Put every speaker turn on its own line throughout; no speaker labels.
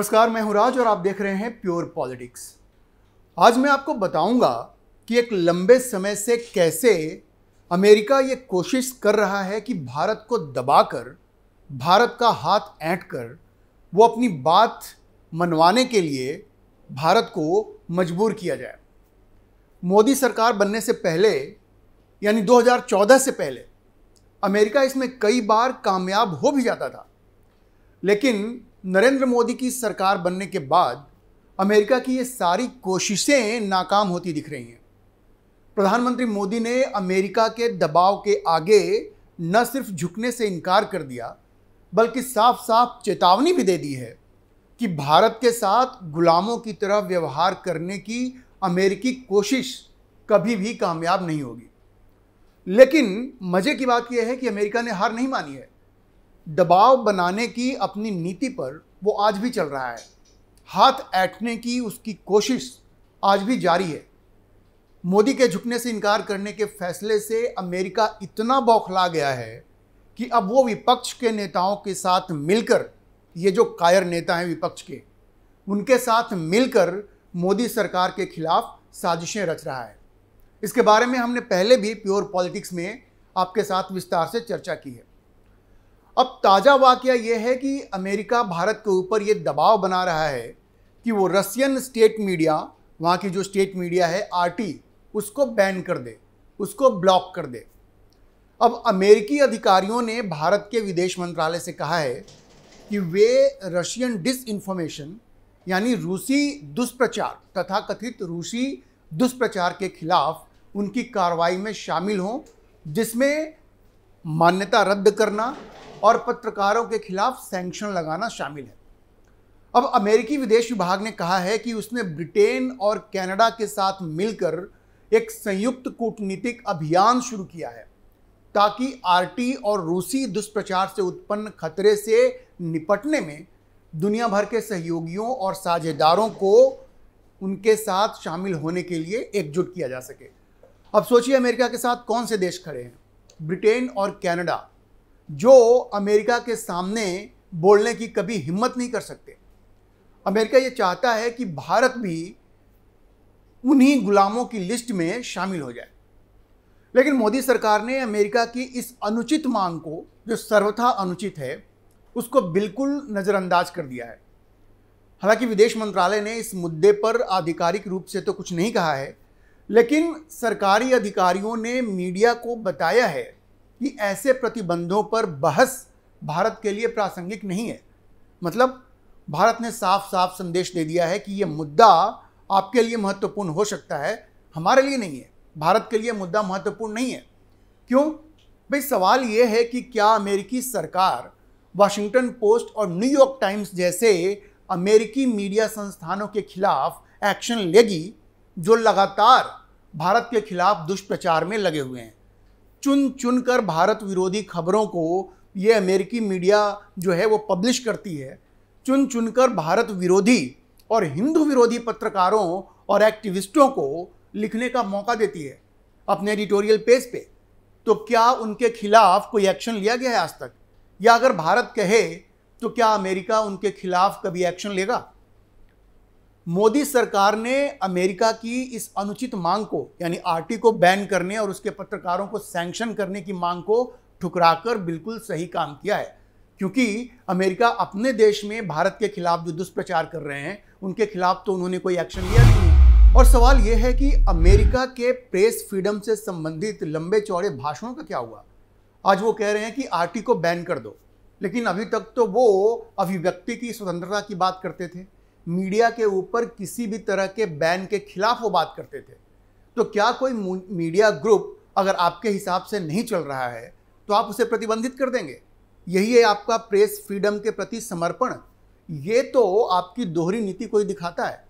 नमस्कार मैं हूं राज और आप देख रहे हैं प्योर पॉलिटिक्स आज मैं आपको बताऊंगा कि एक लंबे समय से कैसे अमेरिका ये कोशिश कर रहा है कि भारत को दबाकर भारत का हाथ ऐंठ कर वो अपनी बात मनवाने के लिए भारत को मजबूर किया जाए मोदी सरकार बनने से पहले यानी 2014 से पहले अमेरिका इसमें कई बार कामयाब हो भी जाता था लेकिन नरेंद्र मोदी की सरकार बनने के बाद अमेरिका की ये सारी कोशिशें नाकाम होती दिख रही हैं प्रधानमंत्री मोदी ने अमेरिका के दबाव के आगे न सिर्फ झुकने से इनकार कर दिया बल्कि साफ साफ चेतावनी भी दे दी है कि भारत के साथ गुलामों की तरह व्यवहार करने की अमेरिकी कोशिश कभी भी कामयाब नहीं होगी लेकिन मज़े की बात यह है कि अमेरिका ने हार नहीं मानी है दबाव बनाने की अपनी नीति पर वो आज भी चल रहा है हाथ ऐठने की उसकी कोशिश आज भी जारी है मोदी के झुकने से इनकार करने के फैसले से अमेरिका इतना बौखला गया है कि अब वो विपक्ष के नेताओं के साथ मिलकर ये जो कायर नेता हैं विपक्ष के उनके साथ मिलकर मोदी सरकार के खिलाफ साजिशें रच रहा है इसके बारे में हमने पहले भी प्योर पॉलिटिक्स में आपके साथ विस्तार से चर्चा की है अब ताज़ा वाक्य यह है कि अमेरिका भारत के ऊपर ये दबाव बना रहा है कि वो रसियन स्टेट मीडिया वहाँ की जो स्टेट मीडिया है आरटी उसको बैन कर दे उसको ब्लॉक कर दे अब अमेरिकी अधिकारियों ने भारत के विदेश मंत्रालय से कहा है कि वे रशियन डिस इन्फॉर्मेशन यानी रूसी दुष्प्रचार तथा कथित रूसी दुष्प्रचार के खिलाफ उनकी कार्रवाई में शामिल हों जिसमें मान्यता रद्द करना और पत्रकारों के खिलाफ सैंक्शन लगाना शामिल है अब अमेरिकी विदेश विभाग ने कहा है कि उसने ब्रिटेन और कनाडा के साथ मिलकर एक संयुक्त कूटनीतिक अभियान शुरू किया है ताकि आरटी और रूसी दुष्प्रचार से उत्पन्न खतरे से निपटने में दुनिया भर के सहयोगियों और साझेदारों को उनके साथ शामिल होने के लिए एकजुट किया जा सके अब सोचिए अमेरिका के साथ कौन से देश खड़े हैं ब्रिटेन और कनाडा जो अमेरिका के सामने बोलने की कभी हिम्मत नहीं कर सकते अमेरिका ये चाहता है कि भारत भी उन्हीं गुलामों की लिस्ट में शामिल हो जाए लेकिन मोदी सरकार ने अमेरिका की इस अनुचित मांग को जो सर्वथा अनुचित है उसको बिल्कुल नज़रअंदाज कर दिया है हालांकि विदेश मंत्रालय ने इस मुद्दे पर आधिकारिक रूप से तो कुछ नहीं कहा है लेकिन सरकारी अधिकारियों ने मीडिया को बताया है कि ऐसे प्रतिबंधों पर बहस भारत के लिए प्रासंगिक नहीं है मतलब भारत ने साफ साफ संदेश दे दिया है कि ये मुद्दा आपके लिए महत्वपूर्ण हो सकता है हमारे लिए नहीं है भारत के लिए मुद्दा महत्वपूर्ण नहीं है क्यों भाई सवाल ये है कि क्या अमेरिकी सरकार वाशिंगटन पोस्ट और न्यूयॉर्क टाइम्स जैसे अमेरिकी मीडिया संस्थानों के खिलाफ एक्शन लेगी जो लगातार भारत के खिलाफ दुष्प्रचार में लगे हुए हैं चुन चुन कर भारत विरोधी खबरों को ये अमेरिकी मीडिया जो है वो पब्लिश करती है चुन चुन कर भारत विरोधी और हिंदू विरोधी पत्रकारों और एक्टिविस्टों को लिखने का मौका देती है अपने एडिटोरियल पेज पे तो क्या उनके खिलाफ कोई एक्शन लिया गया है आज तक या अगर भारत कहे तो क्या अमेरिका उनके खिलाफ कभी एक्शन लेगा मोदी सरकार ने अमेरिका की इस अनुचित मांग को यानी आरटी को बैन करने और उसके पत्रकारों को सैंक्शन करने की मांग को ठुकराकर बिल्कुल सही काम किया है क्योंकि अमेरिका अपने देश में भारत के खिलाफ जो दुष्प्रचार कर रहे हैं उनके खिलाफ तो उन्होंने कोई एक्शन लिया नहीं और सवाल यह है कि अमेरिका के प्रेस फ्रीडम से संबंधित लंबे चौड़े भाषणों का क्या हुआ आज वो कह रहे हैं कि आरटी को बैन कर दो लेकिन अभी तक तो वो अभिव्यक्ति की स्वतंत्रता की बात करते थे मीडिया के ऊपर किसी भी तरह के बैन के खिलाफ वो बात करते थे तो क्या कोई मीडिया ग्रुप अगर आपके हिसाब से नहीं चल रहा है तो आप उसे प्रतिबंधित कर देंगे यही है आपका प्रेस फ्रीडम के प्रति समर्पण ये तो आपकी दोहरी नीति को ही दिखाता है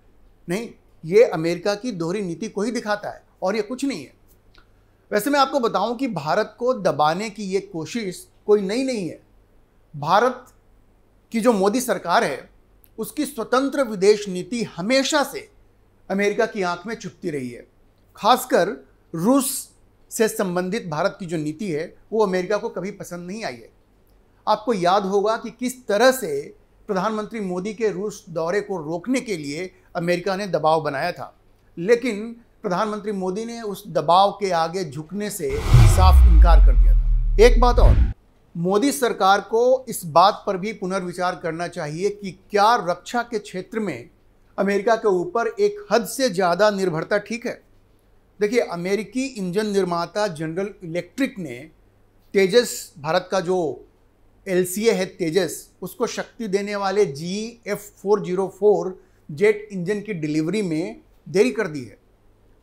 नहीं ये अमेरिका की दोहरी नीति को ही दिखाता है और ये कुछ नहीं है वैसे मैं आपको बताऊं कि भारत को दबाने की ये कोशिश कोई नई नहीं है भारत की जो मोदी सरकार है उसकी स्वतंत्र विदेश नीति हमेशा से अमेरिका की आंख में छुपती रही है खासकर रूस से संबंधित भारत की जो नीति है वो अमेरिका को कभी पसंद नहीं आई है आपको याद होगा कि किस तरह से प्रधानमंत्री मोदी के रूस दौरे को रोकने के लिए अमेरिका ने दबाव बनाया था लेकिन प्रधानमंत्री मोदी ने उस दबाव के आगे झुकने से साफ इनकार कर दिया था एक बात और मोदी सरकार को इस बात पर भी पुनर्विचार करना चाहिए कि क्या रक्षा के क्षेत्र में अमेरिका के ऊपर एक हद से ज़्यादा निर्भरता ठीक है देखिए अमेरिकी इंजन निर्माता जनरल इलेक्ट्रिक ने तेजस भारत का जो एल है तेजस उसको शक्ति देने वाले G F four zero four jet engine की डिलीवरी में देरी कर दी है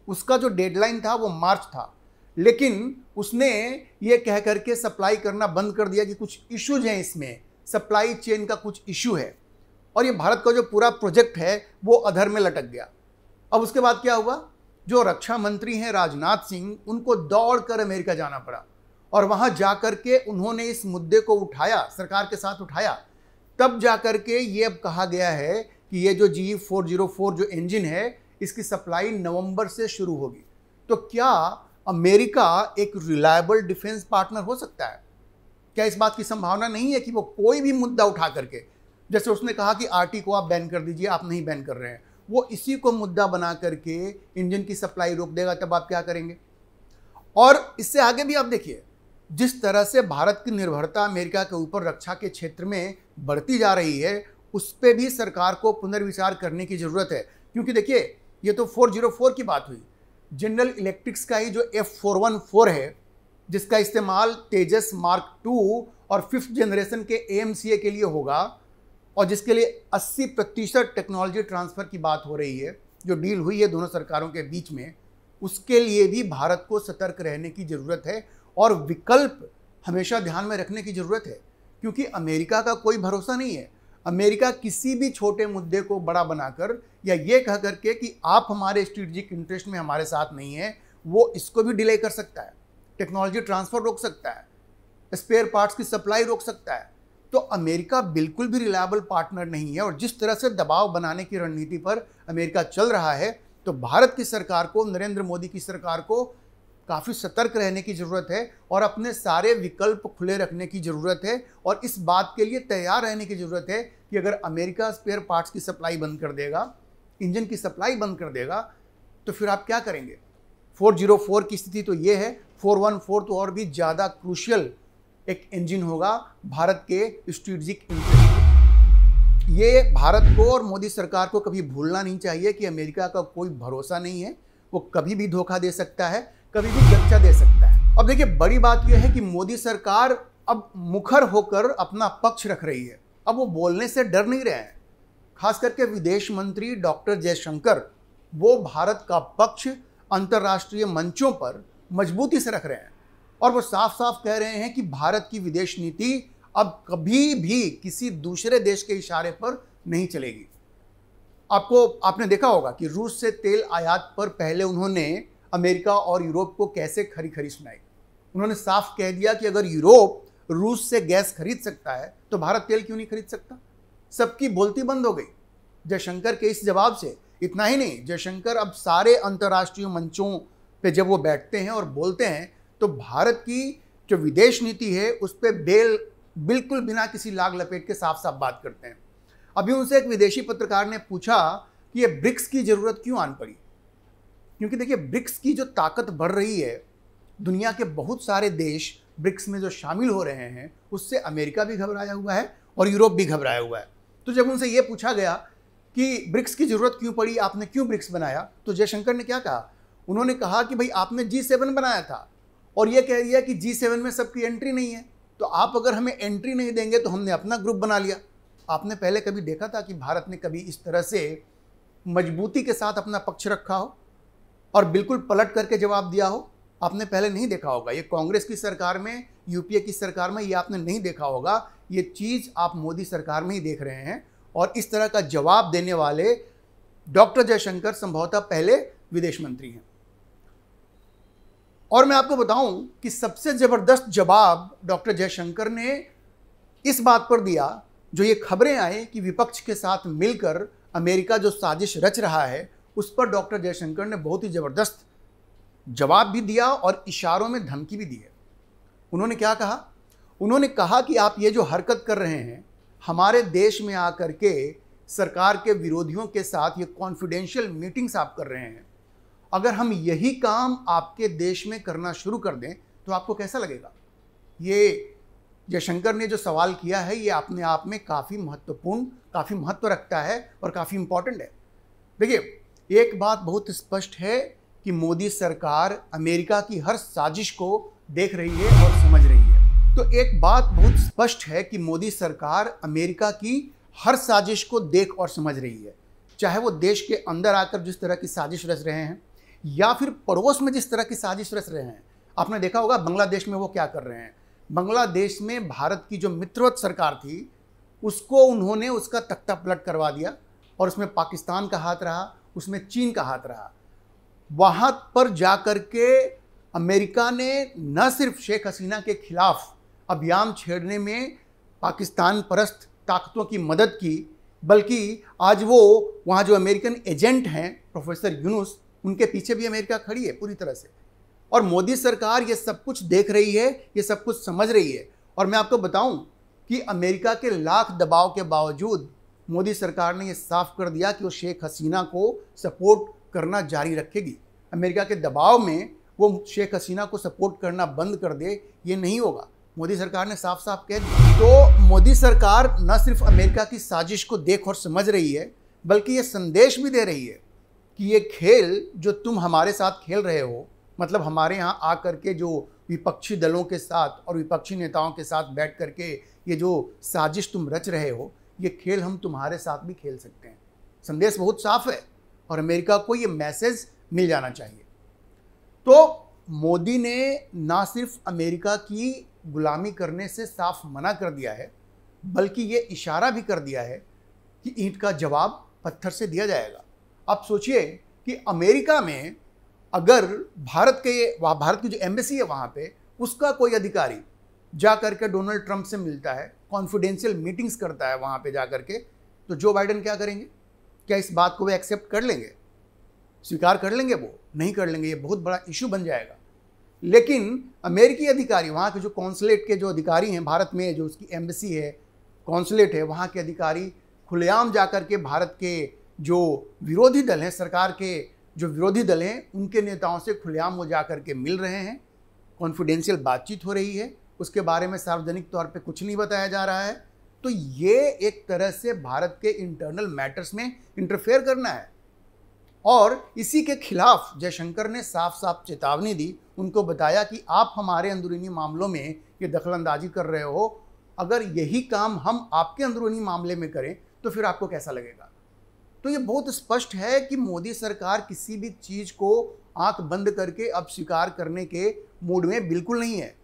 उसका जो डेडलाइन था वो मार्च था लेकिन उसने ये कह करके सप्लाई करना बंद कर दिया कि कुछ इश्यूज हैं इसमें सप्लाई चेन का कुछ इशू है और ये भारत का जो पूरा प्रोजेक्ट है वो अधर में लटक गया अब उसके बाद क्या हुआ जो रक्षा मंत्री हैं राजनाथ सिंह उनको दौड़ कर अमेरिका जाना पड़ा और वहाँ जा कर के उन्होंने इस मुद्दे को उठाया सरकार के साथ उठाया तब जा कर के ये अब कहा गया है कि ये जो जी फोर जीरो फोर जो इंजन है इसकी सप्लाई नवंबर से शुरू होगी तो क्या अमेरिका एक रिलायबल डिफेंस पार्टनर हो सकता है क्या इस बात की संभावना नहीं है कि वो कोई भी मुद्दा उठा करके जैसे उसने कहा कि आरटी को आप बैन कर दीजिए आप नहीं बैन कर रहे हैं वो इसी को मुद्दा बना करके इंजन की सप्लाई रोक देगा तब आप क्या करेंगे और इससे आगे भी आप देखिए जिस तरह से भारत की निर्भरता अमेरिका के ऊपर रक्षा के क्षेत्र में बढ़ती जा रही है उस पर भी सरकार को पुनर्विचार करने की ज़रूरत है क्योंकि देखिए ये तो 404 की बात हुई जनरल इलेक्ट्रिक्स का ही जो एफ फोर वन फोर है जिसका इस्तेमाल तेजस मार्क टू और फिफ्थ जनरेशन के एम के लिए होगा और जिसके लिए 80 प्रतिशत टेक्नोलॉजी ट्रांसफ़र की बात हो रही है जो डील हुई है दोनों सरकारों के बीच में उसके लिए भी भारत को सतर्क रहने की ज़रूरत है और विकल्प हमेशा ध्यान में रखने की ज़रूरत है क्योंकि अमेरिका का कोई भरोसा नहीं है अमेरिका किसी भी छोटे मुद्दे को बड़ा बनाकर या ये कह करके कि आप हमारे स्ट्रेटजिक इंटरेस्ट में हमारे साथ नहीं हैं वो इसको भी डिले कर सकता है टेक्नोलॉजी ट्रांसफ़र रोक सकता है स्पेयर पार्ट्स की सप्लाई रोक सकता है तो अमेरिका बिल्कुल भी रिलायबल पार्टनर नहीं है और जिस तरह से दबाव बनाने की रणनीति पर अमेरिका चल रहा है तो भारत की सरकार को नरेंद्र मोदी की सरकार को काफ़ी सतर्क रहने की ज़रूरत है और अपने सारे विकल्प खुले रखने की ज़रूरत है और इस बात के लिए तैयार रहने की ज़रूरत है कि अगर अमेरिका स्पेयर पार्ट्स की सप्लाई बंद कर देगा इंजन की सप्लाई बंद कर देगा तो फिर आप क्या करेंगे 404 की स्थिति तो ये है 414 तो और भी ज़्यादा क्रूशियल एक इंजन होगा भारत के स्ट्रेटजिक इंटरेस्ट ये भारत को और मोदी सरकार को कभी भूलना नहीं चाहिए कि अमेरिका का कोई भरोसा नहीं है वो कभी भी धोखा दे सकता है कभी भी गच्चा दे सकता है अब देखिए बड़ी बात यह है कि मोदी सरकार अब मुखर होकर अपना पक्ष रख रही है अब वो बोलने से डर नहीं रहे हैं खास करके विदेश मंत्री डॉक्टर जयशंकर वो भारत का पक्ष अंतर्राष्ट्रीय मंचों पर मजबूती से रख रहे हैं और वो साफ साफ कह रहे हैं कि भारत की विदेश नीति अब कभी भी किसी दूसरे देश के इशारे पर नहीं चलेगी आपको आपने देखा होगा कि रूस से तेल आयात पर पहले उन्होंने अमेरिका और यूरोप को कैसे खरी खरी सुनाई उन्होंने साफ कह दिया कि अगर यूरोप रूस से गैस खरीद सकता है तो भारत तेल क्यों नहीं खरीद सकता सबकी बोलती बंद हो गई जयशंकर के इस जवाब से इतना ही नहीं जयशंकर अब सारे अंतर्राष्ट्रीय मंचों पे जब वो बैठते हैं और बोलते हैं तो भारत की जो विदेश नीति है उस पर बेल बिल्कुल बिना किसी लाग लपेट के साफ साफ बात करते हैं अभी उनसे एक विदेशी पत्रकार ने पूछा कि ये ब्रिक्स की ज़रूरत क्यों आन पड़ी क्योंकि देखिए ब्रिक्स की जो ताकत बढ़ रही है दुनिया के बहुत सारे देश ब्रिक्स में जो शामिल हो रहे हैं उससे अमेरिका भी घबराया हुआ है और यूरोप भी घबराया हुआ है तो जब उनसे ये पूछा गया कि ब्रिक्स की ज़रूरत क्यों पड़ी आपने क्यों ब्रिक्स बनाया तो जयशंकर ने क्या कहा उन्होंने कहा कि भाई आपने जी सेवन बनाया था और ये कह दिया कि जी सेवन में सबकी एंट्री नहीं है तो आप अगर हमें एंट्री नहीं देंगे तो हमने अपना ग्रुप बना लिया आपने पहले कभी देखा था कि भारत ने कभी इस तरह से मजबूती के साथ अपना पक्ष रखा हो और बिल्कुल पलट करके जवाब दिया हो आपने पहले नहीं देखा होगा ये कांग्रेस की सरकार में यूपीए की सरकार में ये आपने नहीं देखा होगा ये चीज़ आप मोदी सरकार में ही देख रहे हैं और इस तरह का जवाब देने वाले डॉक्टर जयशंकर संभवतः पहले विदेश मंत्री हैं और मैं आपको बताऊं कि सबसे ज़बरदस्त जवाब डॉक्टर जयशंकर ने इस बात पर दिया जो ये खबरें आई कि विपक्ष के साथ मिलकर अमेरिका जो साजिश रच रहा है उस पर डॉक्टर जयशंकर ने बहुत ही ज़बरदस्त जवाब भी दिया और इशारों में धमकी भी दी है उन्होंने क्या कहा उन्होंने कहा कि आप ये जो हरकत कर रहे हैं हमारे देश में आकर के सरकार के विरोधियों के साथ ये कॉन्फिडेंशियल मीटिंग्स आप कर रहे हैं अगर हम यही काम आपके देश में करना शुरू कर दें तो आपको कैसा लगेगा ये जयशंकर ने जो सवाल किया है ये अपने आप में काफ़ी महत्वपूर्ण काफ़ी महत्व रखता है और काफ़ी इम्पॉर्टेंट है देखिए एक बात बहुत स्पष्ट है कि मोदी सरकार अमेरिका की हर साजिश को देख रही है और समझ रही है तो एक बात बहुत स्पष्ट है कि मोदी सरकार अमेरिका की हर साजिश को देख और समझ रही है चाहे वो देश के अंदर आकर जिस तरह की साजिश रच रहे हैं या फिर पड़ोस में जिस तरह की साजिश रच रहे हैं आपने देखा होगा बांग्लादेश में वो क्या कर रहे हैं बांग्लादेश में भारत की जो मित्रवत सरकार थी उसको उन्होंने उसका तख्ता पलट करवा दिया और उसमें पाकिस्तान का हाथ रहा उसमें चीन का हाथ रहा वहाँ पर जाकर के अमेरिका ने न सिर्फ शेख हसीना के खिलाफ अभियान छेड़ने में पाकिस्तान परस्त ताकतों की मदद की बल्कि आज वो वहाँ जो अमेरिकन एजेंट हैं प्रोफेसर यूनुस उनके पीछे भी अमेरिका खड़ी है पूरी तरह से और मोदी सरकार ये सब कुछ देख रही है ये सब कुछ समझ रही है और मैं आपको बताऊं कि अमेरिका के लाख दबाव के बावजूद मोदी सरकार ने ये साफ कर दिया कि वो शेख हसीना को सपोर्ट करना जारी रखेगी अमेरिका के दबाव में वो शेख हसीना को सपोर्ट करना बंद कर दे ये नहीं होगा मोदी सरकार ने साफ साफ कह दिया तो मोदी सरकार न सिर्फ अमेरिका की साजिश को देख और समझ रही है बल्कि ये संदेश भी दे रही है कि ये खेल जो तुम हमारे साथ खेल रहे हो मतलब हमारे यहाँ आ करके जो विपक्षी दलों के साथ और विपक्षी नेताओं के साथ बैठ करके ये जो साजिश तुम रच रहे हो ये खेल हम तुम्हारे साथ भी खेल सकते हैं संदेश बहुत साफ है और अमेरिका को ये मैसेज मिल जाना चाहिए तो मोदी ने ना सिर्फ अमेरिका की गुलामी करने से साफ मना कर दिया है बल्कि ये इशारा भी कर दिया है कि ईंट का जवाब पत्थर से दिया जाएगा आप सोचिए कि अमेरिका में अगर भारत के वहाँ भारत की जो एम्बेसी है वहाँ पे उसका कोई अधिकारी जा कर के डोनाल्ड ट्रंप से मिलता है कॉन्फिडेंशियल मीटिंग्स करता है वहाँ पे जा कर के तो जो बाइडन क्या करेंगे क्या इस बात को वे एक्सेप्ट कर लेंगे स्वीकार कर लेंगे वो नहीं कर लेंगे ये बहुत बड़ा इशू बन जाएगा लेकिन अमेरिकी अधिकारी वहाँ के जो कौंसुलेट के जो अधिकारी हैं भारत में जो उसकी एम्बेसी है कौंसुलेट है वहाँ के अधिकारी खुलेआम जा कर के भारत के जो विरोधी दल हैं सरकार के जो विरोधी दल हैं उनके नेताओं से खुलेआम वो जा कर के मिल रहे हैं कॉन्फिडेंशियल बातचीत हो रही है उसके बारे में सार्वजनिक तौर पे कुछ नहीं बताया जा रहा है तो ये एक तरह से भारत के इंटरनल मैटर्स में इंटरफेयर करना है और इसी के खिलाफ जयशंकर ने साफ साफ चेतावनी दी उनको बताया कि आप हमारे अंदरूनी मामलों में ये अंदाजी कर रहे हो अगर यही काम हम आपके अंदरूनी मामले में करें तो फिर आपको कैसा लगेगा तो ये बहुत स्पष्ट है कि मोदी सरकार किसी भी चीज़ को आंख बंद करके अब स्वीकार करने के मूड में बिल्कुल नहीं है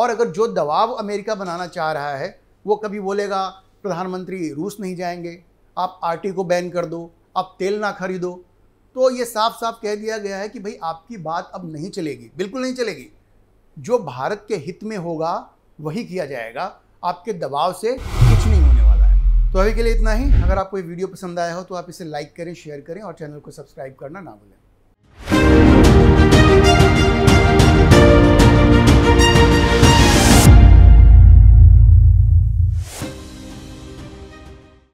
और अगर जो दबाव अमेरिका बनाना चाह रहा है वो कभी बोलेगा प्रधानमंत्री रूस नहीं जाएंगे आप आरटी को बैन कर दो आप तेल ना खरीदो तो ये साफ साफ कह दिया गया है कि भाई आपकी बात अब नहीं चलेगी बिल्कुल नहीं चलेगी जो भारत के हित में होगा वही किया जाएगा आपके दबाव से कुछ नहीं होने वाला है तो अभी के लिए इतना ही अगर आपको ये वीडियो पसंद आया हो तो आप इसे लाइक करें शेयर करें और चैनल को सब्सक्राइब करना ना भूलें